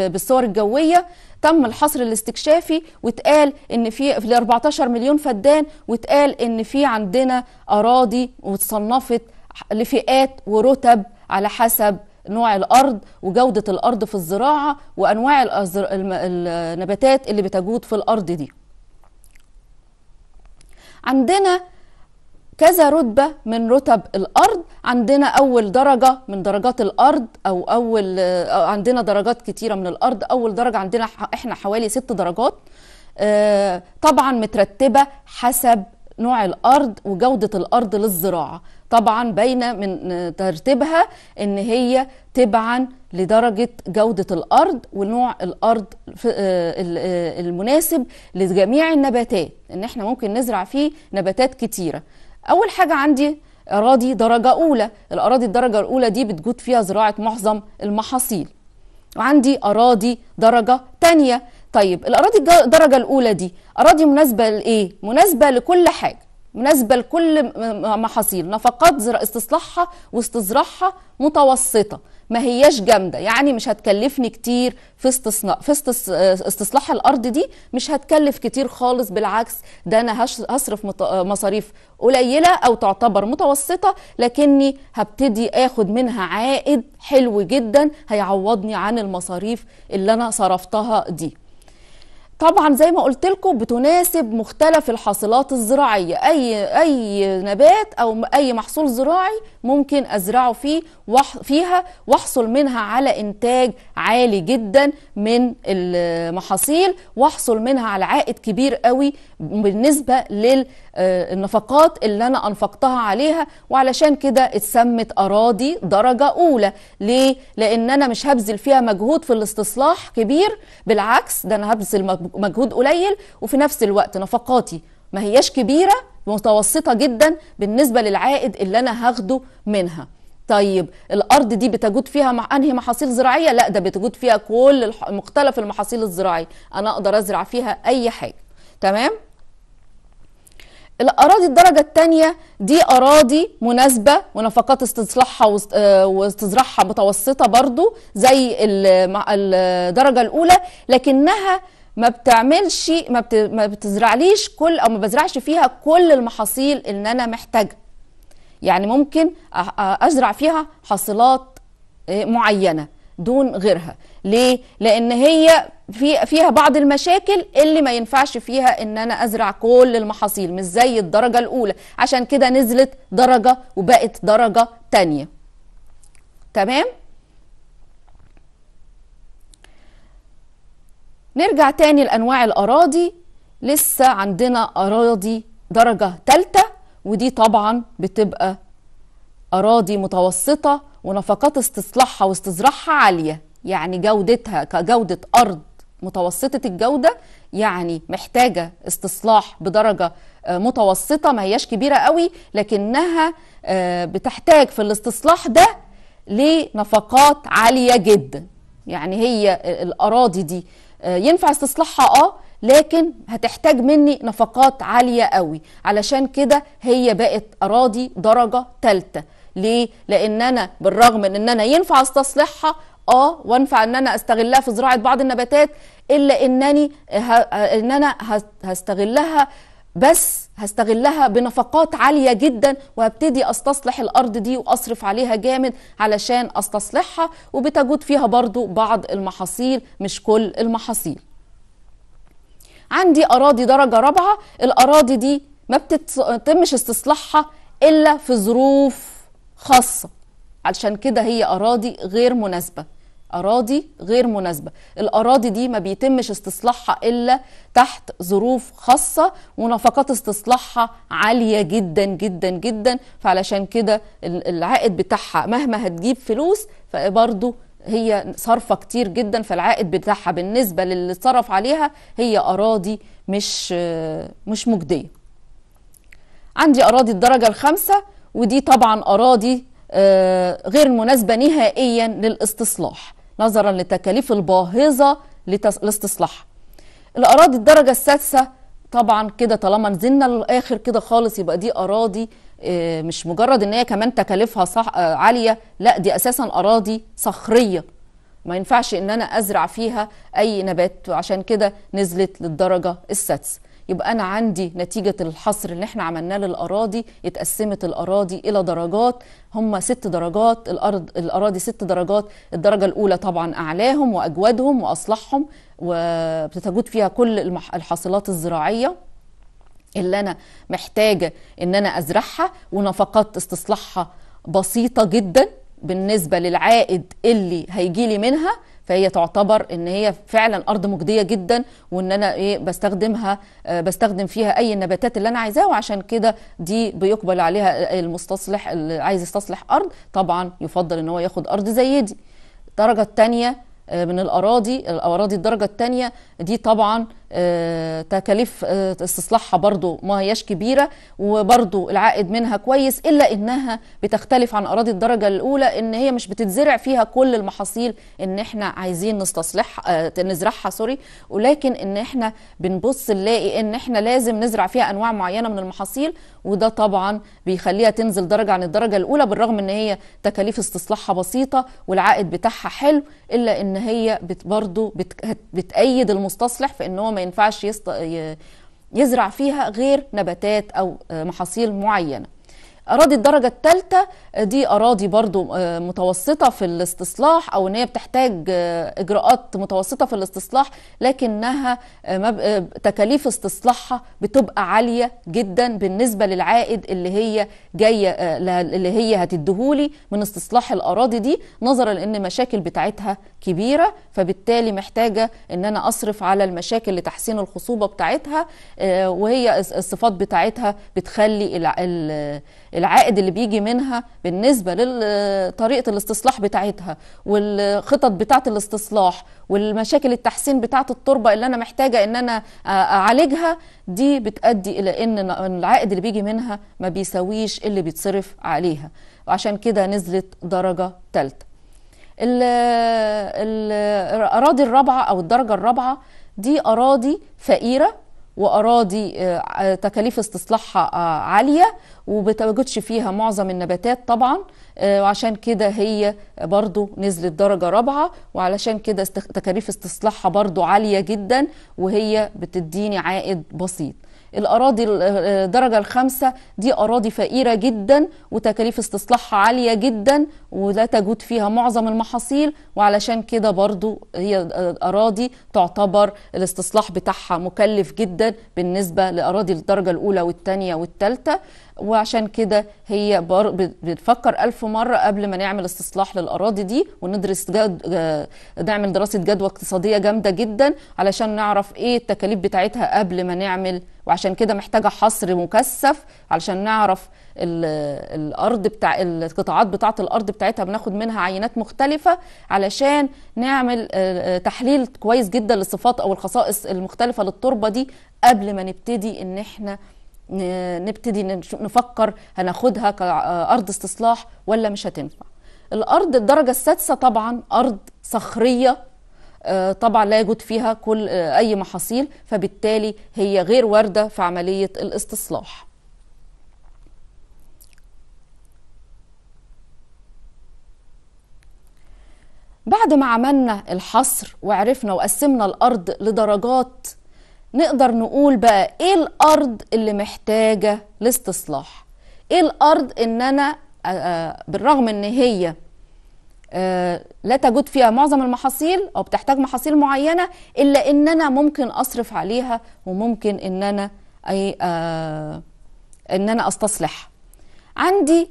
بالصور الجويه تم الحصر الاستكشافي واتقال ان في في 14 مليون فدان واتقال ان في عندنا اراضي واتصنفت لفئات ورتب على حسب نوع الارض وجوده الارض في الزراعه وانواع النباتات اللي بتجود في الارض دي عندنا كذا رتبة من رتب الأرض عندنا أول درجة من درجات الأرض أو أول عندنا درجات كتيرة من الأرض أول درجة عندنا إحنا حوالي ست درجات آه، طبعا مترتبة حسب نوع الأرض وجودة الأرض للزراعة طبعا باينه من ترتيبها ان هي تبعا لدرجه جوده الارض ونوع الارض آه، آه، المناسب لجميع النباتات ان احنا ممكن نزرع فيه نباتات كتيره اول حاجه عندي اراضي درجه اولى الاراضي الدرجه الاولى دي بتجود فيها زراعه معظم المحاصيل وعندي اراضي درجه تانية طيب الاراضي الدرجه الاولى دي اراضي مناسبه لايه مناسبه لكل حاجه مناسبه لكل محاصيل نفقات استصلاحها واستزراعها متوسطه ما هياش جامده يعني مش هتكلفني كتير في استصنا... في استص... استصلاح الارض دي مش هتكلف كتير خالص بالعكس ده انا هصرف مصاريف قليله او تعتبر متوسطه لكني هبتدي اخد منها عائد حلو جدا هيعوضني عن المصاريف اللي انا صرفتها دي طبعا زي ما قلت لكم بتناسب مختلف الحاصلات الزراعيه اي اي نبات او اي محصول زراعي ممكن ازرعه فيه فيها واحصل منها على انتاج عالي جدا من المحاصيل واحصل منها على عائد كبير قوي بالنسبه للنفقات آه، اللي انا انفقتها عليها وعلشان كده اتسمت اراضي درجه اولى ليه لان انا مش هبذل فيها مجهود في الاستصلاح كبير بالعكس ده انا هبذل مجهود قليل وفي نفس الوقت نفقاتي ما هياش كبيره متوسطه جدا بالنسبه للعائد اللي انا هاخده منها طيب الارض دي بتجود فيها مع انهي محاصيل زراعيه لا ده بتجود فيها كل مختلف المحاصيل الزراعيه انا اقدر ازرع فيها اي حاجه تمام الاراضي الدرجه الثانيه دي اراضي مناسبه ونفقات استصلاحها آه، واستزراعها متوسطه برضو زي الدرجه الاولى لكنها ما بتعملش ما, بت... ما بتزرعليش كل او ما بزرعش فيها كل المحاصيل اللي انا محتاجها يعني ممكن ازرع فيها حاصلات آه، معينه دون غيرها ليه لان هي في فيها بعض المشاكل اللي ما ينفعش فيها ان انا ازرع كل المحاصيل مش زي الدرجه الاولى عشان كده نزلت درجه وبقت درجه تانية تمام نرجع تاني لأنواع الأراضي لسه عندنا أراضي درجة تالتة ودي طبعا بتبقى أراضي متوسطة ونفقات استصلاحها واستزراعها عالية يعني جودتها كجودة أرض متوسطة الجودة يعني محتاجة استصلاح بدرجة آه، متوسطة ما هياش كبيرة قوي لكنها آه، بتحتاج في الاستصلاح ده لنفقات عالية جدا يعني هي الأراضي دي آه، ينفع استصلاحها اه لكن هتحتاج مني نفقات عالية قوي علشان كده هي بقت أراضي درجة تالتة ليه؟ لأن أنا بالرغم من أن أنا ينفع استصلحها اه وانفع ان انا استغلها في زراعه بعض النباتات الا انني ه... ان انا هستغلها بس هستغلها بنفقات عالية جدا وهبتدي استصلح الارض دي واصرف عليها جامد علشان استصلحها وبتجود فيها برضو بعض المحاصيل مش كل المحاصيل عندي اراضي درجة رابعة الاراضي دي ما بتتمش استصلاحها الا في ظروف خاصة علشان كده هي اراضي غير مناسبة أراضي غير مناسبة الأراضي دي ما بيتمش استصلاحها إلا تحت ظروف خاصة ونفقات استصلاحها عالية جدا جدا جدا فعلشان كده العائد بتاعها مهما هتجيب فلوس فبرضه هي صرفة كتير جدا فالعائد بتاعها بالنسبة للي اتصرف عليها هي أراضي مش مش مجدية عندي أراضي الدرجة الخامسة ودي طبعا أراضي آه، غير مناسبة نهائيا للاستصلاح نظرا للتكاليف الباهظة للاستصلاح الأراضي الدرجة السادسة طبعا كده طالما نزلنا للآخر كده خالص يبقى دي أراضي آه، مش مجرد ان هي كمان تكاليفها صح آه، عاليه لا دي اساسا اراضي صخريه ما ينفعش ان انا ازرع فيها اي نبات وعشان كده نزلت للدرجه السادسه يبقى انا عندي نتيجه الحصر اللي احنا عملناه للاراضي اتقسمت الاراضي الى درجات هم ست درجات الارض الاراضي ست درجات الدرجه الاولى طبعا اعلاهم واجودهم واصلحهم وبتتجود فيها كل الحاصلات الزراعيه اللي انا محتاجه ان انا ازرعها ونفقات استصلاحها بسيطه جدا بالنسبه للعائد اللي هيجي لي منها فهي تعتبر ان هي فعلا ارض مجديه جدا وان انا ايه بستخدمها آه، بستخدم فيها اي النباتات اللي انا عايزاها وعشان كده دي بيقبل عليها المستصلح اللي عايز يستصلح ارض طبعا يفضل ان هو ياخد ارض زي دي الدرجه الثانيه آه، من الاراضي الاراضي الدرجه الثانيه دي طبعا آه، تكاليف آه، استصلاحها برضو ما هياش كبيره وبرضو العائد منها كويس الا انها بتختلف عن اراضي الدرجه الاولى ان هي مش بتتزرع فيها كل المحاصيل ان احنا عايزين نستصلح نزرعها سوري ولكن ان احنا بنبص نلاقي ان احنا لازم نزرع فيها انواع معينه من المحاصيل وده طبعا بيخليها تنزل درجه عن الدرجه الاولى بالرغم ان هي تكاليف استصلاحها بسيطه والعائد بتاعها حلو الا ان هي بت برضو بت بتأيد المستصلح في ان هو ما ينفعش يزرع فيها غير نباتات او محاصيل معينه اراضي الدرجه الثالثه دي اراضي برضو آه، متوسطه في الاستصلاح او ان هي بتحتاج آه، اجراءات متوسطه في الاستصلاح لكنها آه، تكاليف استصلاحها بتبقى عاليه جدا بالنسبه للعائد اللي هي جايه اللي هي هتديهولي من استصلاح الاراضي دي نظرا لان المشاكل بتاعتها كبيره فبالتالي محتاجه ان انا اصرف على المشاكل لتحسين الخصوبه بتاعتها وهي الصفات بتاعتها بتخلي العائد اللي بيجي منها بالنسبة لطريقة الاستصلاح بتاعتها والخطط بتاعة الاستصلاح والمشاكل التحسين بتاعة التربة اللي أنا محتاجة إن أنا أعالجها دي بتؤدي إلى إن العائد اللي بيجي منها ما بيساويش اللي بيتصرف عليها وعشان كده نزلت درجة ثالثة الأراضي الرابعة أو الدرجة الرابعة دي أراضي فقيرة واراضي آه، آه، تكاليف استصلاحها آه، عاليه وبتوجدش فيها معظم النباتات طبعا وعشان كده هي برضو نزلت درجة رابعة وعلشان كده تكاليف استصلاحها برضو عالية جدا وهي بتديني عائد بسيط الأراضي الدرجة آه، الخامسة دي أراضي فقيرة جدا وتكاليف استصلاحها عالية جدا ولا تجود فيها معظم المحاصيل وعلشان كده برضو هي أراضي تعتبر الاستصلاح بتاعها مكلف جدا بالنسبة لأراضي الدرجة الأولى والثانية والثالثة وعشان كده هي بتفكر ألف مرة قبل ما نعمل استصلاح للأراضي دي وندرس جد نعمل دراسة جدوى اقتصادية جامدة جدا علشان نعرف إيه التكاليف بتاعتها قبل ما نعمل وعشان كده محتاجة حصر مكثف علشان نعرف الأرض بتاع القطاعات بتاعة الأرض بتاعتها بناخد منها عينات مختلفة علشان نعمل آه، آه، تحليل كويس جدا للصفات أو الخصائص المختلفة للتربة دي قبل ما نبتدي إن إحنا نبتدي نفكر هناخدها كأرض استصلاح ولا مش هتنفع الأرض الدرجة السادسة طبعا أرض صخرية آه، طبعا لا يوجد فيها كل آه، أي محاصيل فبالتالي هي غير واردة في عملية الاستصلاح بعد ما عملنا الحصر وعرفنا وقسمنا الأرض لدرجات نقدر نقول بقى ايه الارض اللي محتاجه لاستصلاح ايه الارض ان انا آه، آه، بالرغم ان هي آه، لا تجد فيها معظم المحاصيل او بتحتاج محاصيل معينه الا ان انا ممكن اصرف عليها وممكن ان انا اي ان انا استصلح عندي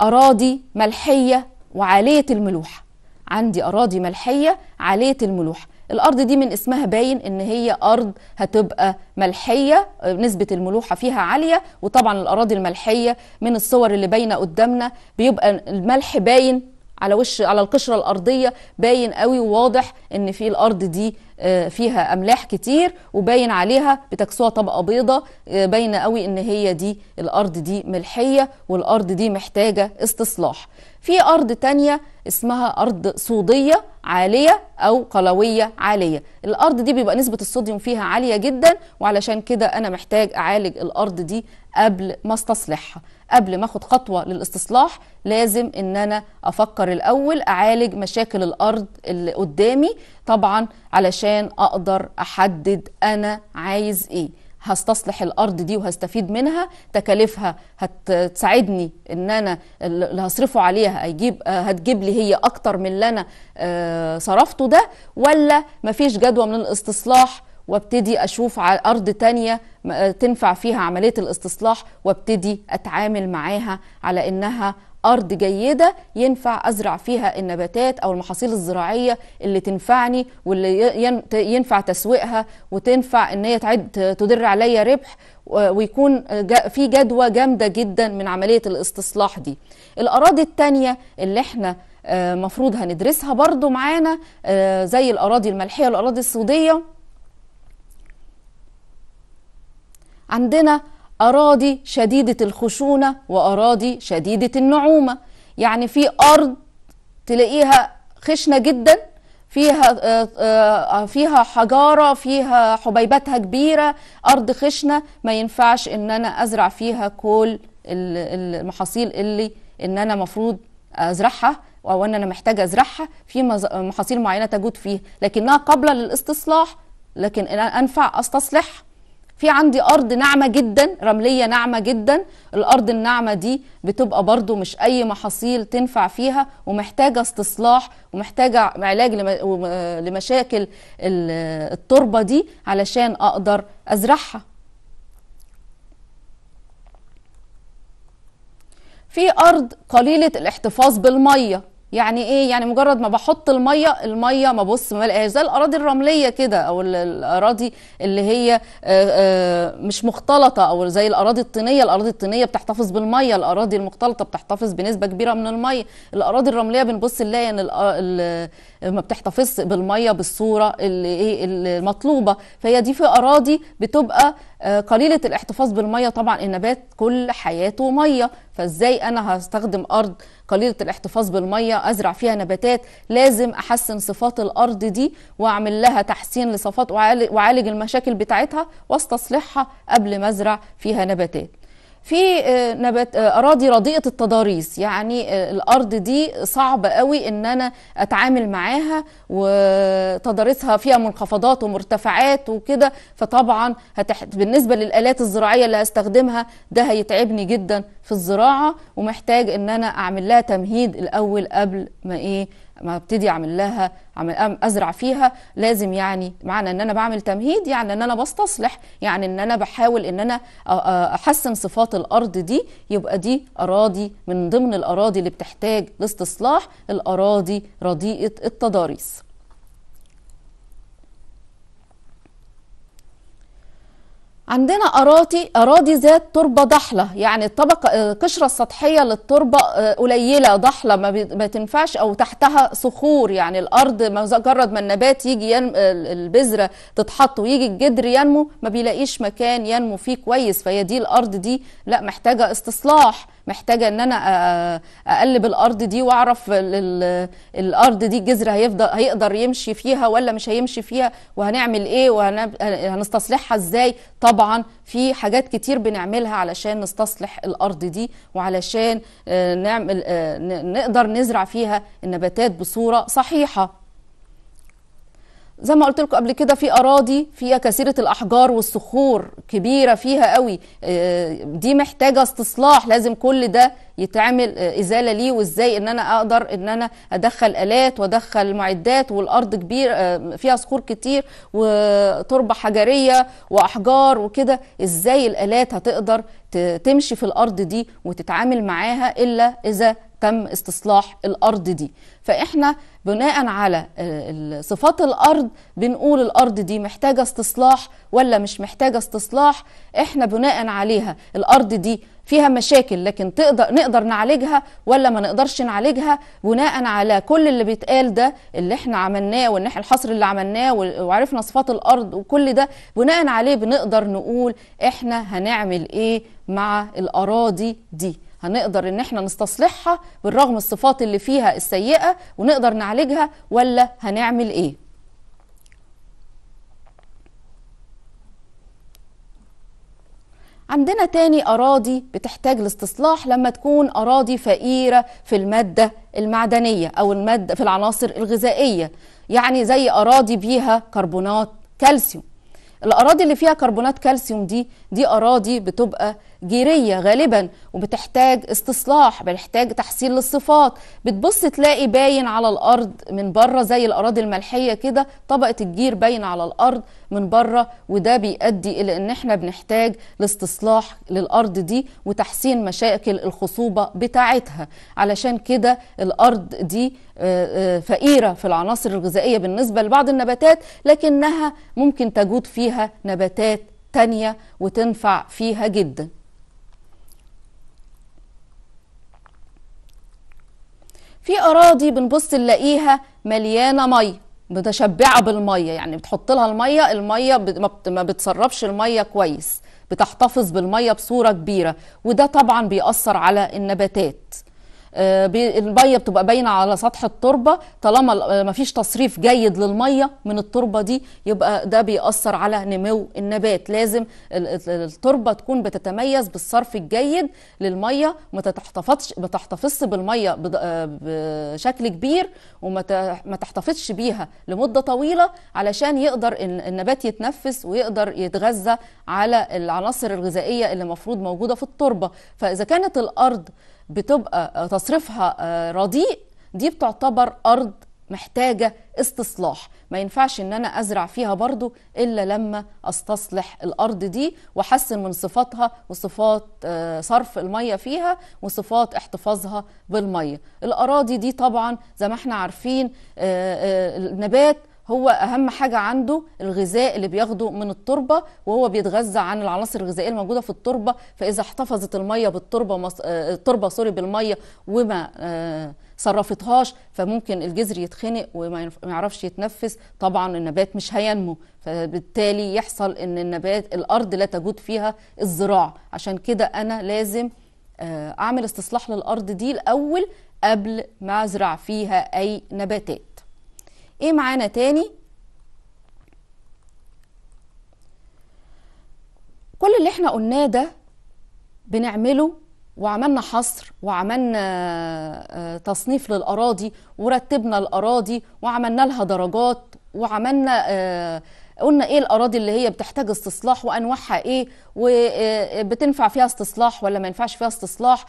اراضي ملحيه وعاليه الملوحه عندي اراضي ملحيه عاليه الملوحه الارض دي من اسمها باين ان هي ارض هتبقى ملحيه نسبه الملوحه فيها عاليه وطبعا الاراضي الملحيه من الصور اللي باينه قدامنا بيبقى الملح باين على وش على القشره الارضيه باين قوي وواضح ان في الارض دي آه، فيها املاح كتير وباين عليها بتكسوها طبقه بيضة آه، باينه قوي ان هي دي الارض دي ملحيه والارض دي محتاجه استصلاح في ارض تانية اسمها ارض صوديه عاليه او قلويه عاليه الارض دي بيبقى نسبه الصوديوم فيها عاليه جدا وعلشان كده انا محتاج اعالج الارض دي قبل ما استصلحها قبل ما اخد خطوه للاستصلاح لازم ان انا افكر الاول اعالج مشاكل الارض اللي قدامي طبعا علشان اقدر احدد انا عايز ايه هستصلح الارض دي وهستفيد منها تكاليفها هتساعدني ان انا اللي هصرفه عليها هيجيب هتجيب لي هي اكتر من اللي انا آه، صرفته ده ولا مفيش جدوى من الاستصلاح وابتدي اشوف على ارض تانية تنفع فيها عملية الاستصلاح وابتدي اتعامل معاها على انها ارض جيده ينفع ازرع فيها النباتات او المحاصيل الزراعيه اللي تنفعني واللي ينفع تسويقها وتنفع ان هي تعد تدر عليا ربح ويكون في جدوى جامده جدا من عمليه الاستصلاح دي الاراضي التانيه اللي احنا آه، مفروض هندرسها برضو معانا آه، زي الاراضي الملحيه والاراضي السوديه عندنا أراضي شديدة الخشونة وأراضي شديدة النعومة يعني في أرض تلاقيها خشنة جدا فيها آه، آه، آه، فيها حجارة فيها حبيباتها كبيرة أرض خشنة ما ينفعش إن أنا أزرع فيها كل المحاصيل اللي إن أنا مفروض أزرعها أو أن أنا محتاجة أزرعها في محاصيل معينة تجود فيه لكنها قابلة للاستصلاح لكن أنفع أستصلح في عندي ارض ناعمه جدا رمليه ناعمه جدا الارض الناعمه دي بتبقى برضو مش اي محاصيل تنفع فيها ومحتاجه استصلاح ومحتاجه علاج لمشاكل التربه دي علشان اقدر ازرعها في ارض قليله الاحتفاظ بالميه يعني ايه يعني مجرد ما بحط الميه الميه ما بص ما زي الاراضي الرمليه كده او الاراضي اللي هي آه، آه، مش مختلطه او زي الاراضي الطينيه الاراضي الطينيه بتحتفظ بالميه الاراضي المختلطه بتحتفظ بنسبه كبيره من الميه الاراضي الرمليه بنبص نلاقي ان ما بتحتفظش بالميه بالصوره اللي ايه المطلوبه فهي دي في اراضي بتبقى آه، قليله الاحتفاظ بالميه طبعا النبات كل حياته ميه فازاي انا هستخدم ارض قليله الاحتفاظ بالميه ازرع فيها نباتات لازم احسن صفات الارض دي واعمل لها تحسين لصفات واعالج المشاكل بتاعتها واستصلحها قبل ما ازرع فيها نباتات في آه، نبات آه، اراضي رديئه التضاريس يعني آه، الارض دي صعب قوي ان انا اتعامل معاها وتضاريسها فيها منخفضات ومرتفعات وكده فطبعا هتحت بالنسبه للالات الزراعيه اللي هستخدمها ده هيتعبني جدا في الزراعه ومحتاج ان انا اعمل لها تمهيد الاول قبل ما ايه ما ابتدي اعمل لها عمل ازرع فيها لازم يعني معنى ان انا بعمل تمهيد يعني ان انا بستصلح يعني ان انا بحاول ان انا احسن صفات الارض دي يبقى دي اراضي من ضمن الاراضي اللي بتحتاج لاستصلاح الاراضي رديئه التضاريس عندنا أراضي أراضي ذات تربة ضحلة يعني الطبقة القشرة السطحية للتربة آه، قليلة ضحلة ما, ما تنفعش أو تحتها صخور يعني الأرض مجرد ما النبات يجي ينمو البذرة تتحط ويجي الجدر ينمو ما بيلاقيش مكان ينمو فيه كويس فهي دي الأرض دي لا محتاجة استصلاح محتاجه ان انا اقلب الارض دي واعرف الارض دي الجذر هيفضل هيقدر يمشي فيها ولا مش هيمشي فيها وهنعمل ايه وهنستصلحها ازاي طبعا في حاجات كتير بنعملها علشان نستصلح الارض دي وعلشان آه، نعمل آه، نقدر نزرع فيها النباتات بصوره صحيحه زي ما قلت لكم قبل كده في اراضي فيها كثيره الاحجار والصخور كبيره فيها قوي آه، دي محتاجه استصلاح لازم كل ده يتعمل آه، ازاله ليه وازاي ان انا اقدر ان انا ادخل الات وادخل معدات والارض كبير آه، فيها صخور كتير وتربه حجريه واحجار وكده ازاي الالات هتقدر تمشي في الارض دي وتتعامل معاها الا اذا تم استصلاح الارض دي فاحنا بناء على آه، صفات الارض بنقول الارض دي محتاجه استصلاح ولا مش محتاجه استصلاح احنا بناء عليها الارض دي فيها مشاكل لكن تقدر نقدر نعالجها ولا ما نقدرش نعالجها بناء على كل اللي بيتقال ده اللي احنا عملناه وان احنا الحصر اللي عملناه وعرفنا صفات الارض وكل ده بناء عليه بنقدر نقول احنا هنعمل ايه مع الاراضي دي هنقدر ان احنا نستصلحها بالرغم الصفات اللي فيها السيئه ونقدر نعالجها ولا هنعمل ايه عندنا تاني أراضي بتحتاج لاستصلاح لما تكون أراضي فقيرة في المادة المعدنية أو المادة في العناصر الغذائية يعني زي أراضي بيها كربونات كالسيوم الاراضي اللي فيها كربونات كالسيوم دي دي اراضي بتبقى جيريه غالبا وبتحتاج استصلاح بتحتاج تحسين للصفات بتبص تلاقي باين على الارض من بره زي الاراضي الملحيه كده طبقه الجير باين على الارض من بره وده بيؤدي الى ان احنا بنحتاج لاستصلاح للارض دي وتحسين مشاكل الخصوبه بتاعتها علشان كده الارض دي آه، آه، فقيره في العناصر الغذائيه بالنسبه لبعض النباتات لكنها ممكن تجود فيها فيها نباتات تانية وتنفع فيها جدا في أراضي بنبص نلاقيها مليانة مية متشبعة بالمية يعني بتحط لها المية المية ما بتسربش المية كويس بتحتفظ بالمية بصورة كبيرة وده طبعا بيأثر على النباتات آه، الميه بتبقى باينه على سطح التربه طالما آه، ما فيش تصريف جيد للميه من التربه دي يبقى ده بيأثر على نمو النبات لازم التربه تكون بتتميز بالصرف الجيد للميه ما تحتفظش ما تحتفظش بالميه آه، بشكل كبير وما تحتفظش بيها لمده طويله علشان يقدر النبات يتنفس ويقدر يتغذى على العناصر الغذائيه اللي المفروض موجوده في التربه فاذا كانت الارض بتبقى آه، تصريفها آه، رديء دي بتعتبر أرض محتاجة استصلاح ما ينفعش ان انا ازرع فيها برضو الا لما استصلح الارض دي واحسن من صفاتها وصفات آه، صرف المية فيها وصفات احتفاظها بالمية الاراضي دي طبعا زي ما احنا عارفين النبات هو اهم حاجه عنده الغذاء اللي بياخده من التربه وهو بيتغذى عن العناصر الغذائيه الموجوده في التربه فاذا احتفظت الميه بالتربه مص... آه، التربه سوري بالميه وما آه، صرفتهاش فممكن الجذر يتخنق وما يعرفش يتنفس طبعا النبات مش هينمو فبالتالي يحصل ان النبات الارض لا تجود فيها الزراعه عشان كده انا لازم آه، اعمل استصلاح للارض دي الاول قبل ما ازرع فيها اي نباتات ايه معانا تاني كل اللي احنا قلناه ده بنعمله وعملنا حصر وعملنا آه، آه، تصنيف للأراضي ورتبنا الأراضي وعملنا لها درجات وعملنا آه، قلنا ايه الأراضي اللي هي بتحتاج استصلاح وأنواعها ايه وبتنفع فيها استصلاح ولا ما ينفعش فيها استصلاح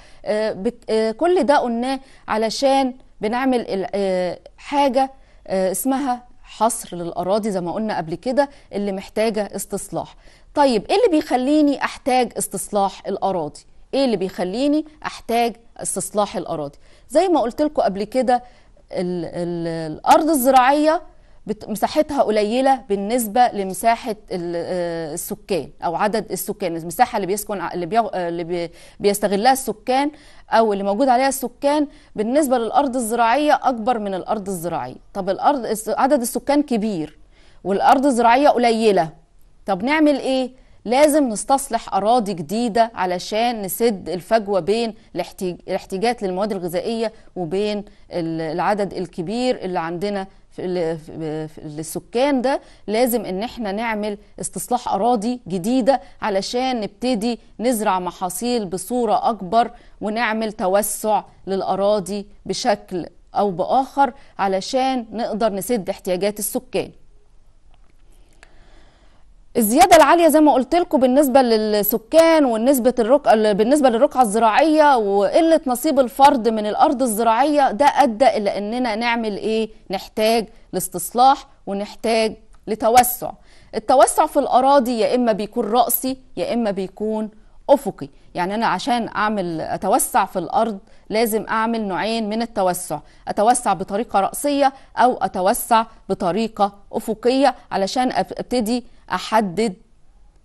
كل ده قلناه علشان بنعمل حاجة آه، اسمها حصر للاراضي زي ما قلنا قبل كده اللي محتاجه استصلاح طيب ايه اللي بيخليني احتاج استصلاح الاراضي ايه اللي بيخليني احتاج استصلاح الاراضي زي ما قلت لكم قبل كده الارض الزراعيه مساحتها قليله بالنسبه لمساحه آه، السكان او عدد السكان المساحه اللي بيسكن اللي, بيغ... آه، اللي بيستغلها السكان او اللي موجود عليها السكان بالنسبه للارض الزراعيه اكبر من الارض الزراعيه طب الارض عدد السكان كبير والارض الزراعيه قليله طب نعمل ايه لازم نستصلح أراضي جديدة علشان نسد الفجوة بين الاحتياجات للمواد الغذائية وبين العدد الكبير اللي عندنا للسكان ده لازم ان احنا نعمل استصلاح اراضي جديده علشان نبتدي نزرع محاصيل بصوره اكبر ونعمل توسع للاراضي بشكل او باخر علشان نقدر نسد احتياجات السكان الزياده العاليه زي ما قلت لكم بالنسبه للسكان والنسبه الرق... بالنسبه للرقعه الزراعيه وقله نصيب الفرد من الارض الزراعيه ده ادى الى اننا نعمل ايه نحتاج لاستصلاح ونحتاج لتوسع التوسع في الاراضي يا اما بيكون راسي يا اما بيكون افقي يعني انا عشان اعمل اتوسع في الارض لازم اعمل نوعين من التوسع اتوسع بطريقه راسيه او اتوسع بطريقه افقيه علشان ابتدي احدد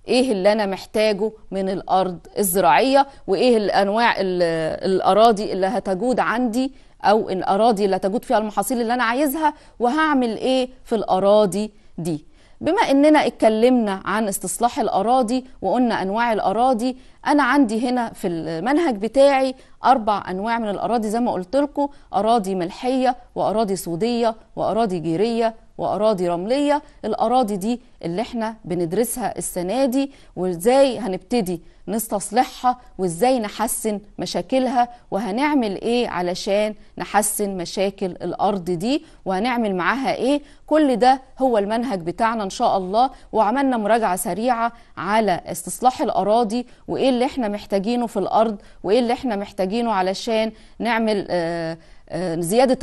ايه اللي انا محتاجه من الارض الزراعيه وايه الانواع الاراضي اللي هتجود عندي او الاراضي اللي هتجود فيها المحاصيل اللي انا عايزها وهعمل ايه في الاراضي دي بما اننا اتكلمنا عن استصلاح الاراضي وقلنا انواع الاراضي انا عندي هنا في المنهج بتاعي اربع انواع من الاراضي زي ما قلت لكم اراضي ملحيه واراضي سوديه واراضي جيريه واراضي رمليه الاراضي دي اللي احنا بندرسها السنه دي وازاي هنبتدي نستصلحها وازاي نحسن مشاكلها وهنعمل ايه علشان نحسن مشاكل الارض دي وهنعمل معاها ايه كل ده هو المنهج بتاعنا ان شاء الله وعملنا مراجعه سريعه على استصلاح الاراضي وايه اللي احنا محتاجينه في الارض وايه اللي احنا محتاجينه علشان نعمل آآ آه، آآ آه، زياده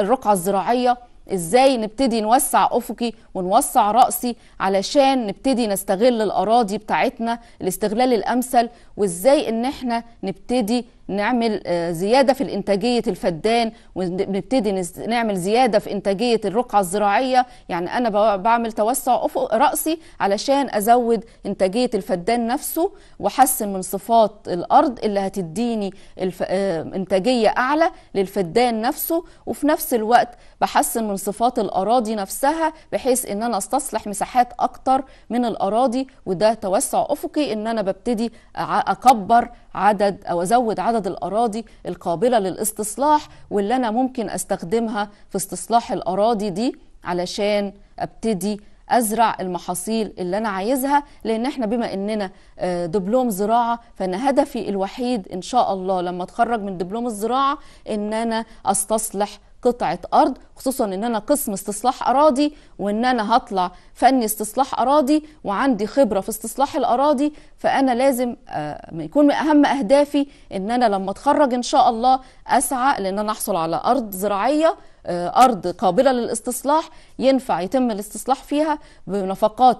الرقعه الزراعيه ازاي نبتدي نوسع افقي ونوسع راسي علشان نبتدي نستغل الاراضي بتاعتنا الاستغلال الامثل وازاي ان احنا نبتدي نعمل آه، زيادة في إنتاجية الفدان ونبتدي نعمل زيادة في إنتاجية الرقعة الزراعية يعني أنا بعمل توسع أفق رأسي علشان أزود إنتاجية الفدان نفسه وأحسن من صفات الأرض اللي هتديني آه، إنتاجية أعلى للفدان نفسه وفي نفس الوقت بحسن من صفات الأراضي نفسها بحيث إن أنا أستصلح مساحات أكتر من الأراضي وده توسع أفقي إن أنا ببتدي أكبر عدد أو أزود عدد عدد الأراضي القابلة للاستصلاح واللي أنا ممكن أستخدمها في استصلاح الأراضي دي علشان أبتدي ازرع المحاصيل اللي انا عايزها لان احنا بما اننا آه، دبلوم زراعه فانا هدفي الوحيد ان شاء الله لما اتخرج من دبلوم الزراعه ان انا استصلح قطعه ارض خصوصا ان انا قسم استصلاح اراضي وان انا هطلع فني استصلاح اراضي وعندي خبره في استصلاح الاراضي فانا لازم آه، يكون من اهم اهدافي ان انا لما اتخرج ان شاء الله اسعى لان انا احصل على ارض زراعيه آه، أرض قابلة للاستصلاح ينفع يتم الاستصلاح فيها بنفقات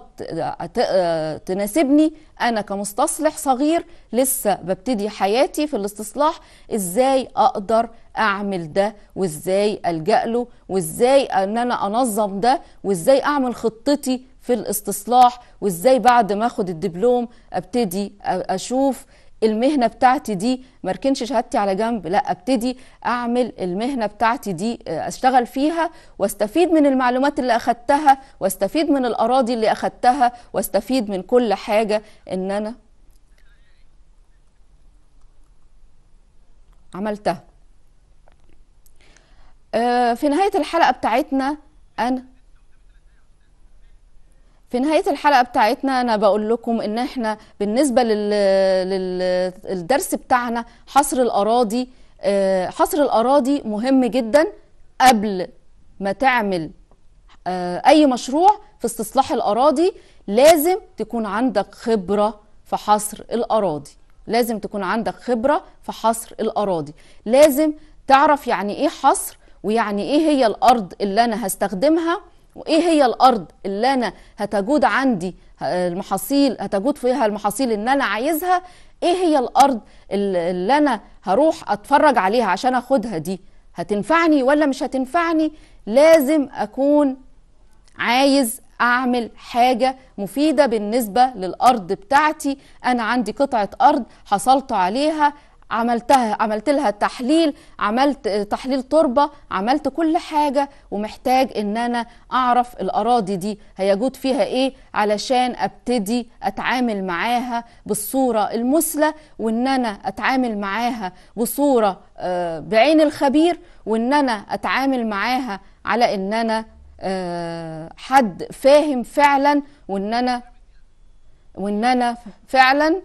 آه، تناسبني أنا كمستصلح صغير لسه ببتدي حياتي في الاستصلاح إزاي أقدر اعمل ده وازاي الجا له وازاي ان انا انظم ده وازاي اعمل خطتي في الاستصلاح وازاي بعد ما اخد الدبلوم ابتدي اشوف المهنه بتاعتي دي ما اركنش شهادتي على جنب لا ابتدي اعمل المهنه بتاعتي دي آه، اشتغل فيها واستفيد من المعلومات اللي اخدتها واستفيد من الاراضي اللي اخدتها واستفيد من كل حاجه ان انا عملتها آه، في نهاية الحلقة بتاعتنا أنا في نهاية الحلقة بتاعتنا أنا بقول لكم إن إحنا بالنسبة للدرس بتاعنا حصر الأراضي آه، حصر الأراضي مهم جدا قبل ما تعمل آه، أي مشروع في استصلاح الأراضي لازم تكون عندك خبرة في حصر الأراضي لازم تكون عندك خبرة في حصر الأراضي لازم تعرف يعني إيه حصر ويعني ايه هي الارض اللي انا هستخدمها وايه هي الارض اللي انا هتجود عندي المحاصيل هتجود فيها المحاصيل اللي انا عايزها ايه هي الارض اللي انا هروح اتفرج عليها عشان اخدها دي هتنفعني ولا مش هتنفعني لازم اكون عايز اعمل حاجه مفيده بالنسبه للارض بتاعتي انا عندي قطعه ارض حصلت عليها عملتها عملت لها تحليل عملت تحليل تربه عملت كل حاجه ومحتاج ان انا اعرف الاراضي دي هيجود فيها ايه علشان ابتدي اتعامل معاها بالصوره المثلى وان انا اتعامل معاها بصوره آه، بعين الخبير وان انا اتعامل معاها على ان انا آه، حد فاهم فعلا وان انا وان انا فعلا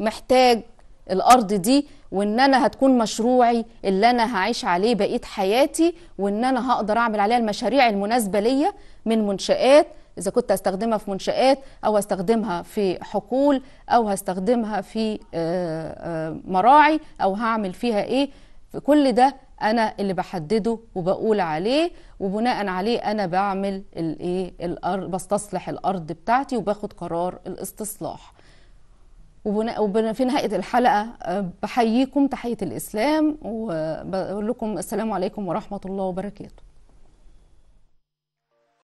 محتاج الارض دي وان انا هتكون مشروعي اللي انا هعيش عليه بقيه حياتي وان انا هقدر اعمل عليها المشاريع المناسبه ليا من منشآت اذا كنت استخدمها في منشآت او استخدمها في حقول او هستخدمها في آه، آه، مراعي او هعمل فيها ايه في كل ده انا اللي بحدده وبقول عليه وبناء عليه انا بعمل الايه الارض بستصلح الارض بتاعتي وباخد قرار الاستصلاح وفي نهاية الحلقة آه، بحييكم تحية الإسلام وبقول لكم السلام عليكم ورحمة الله وبركاته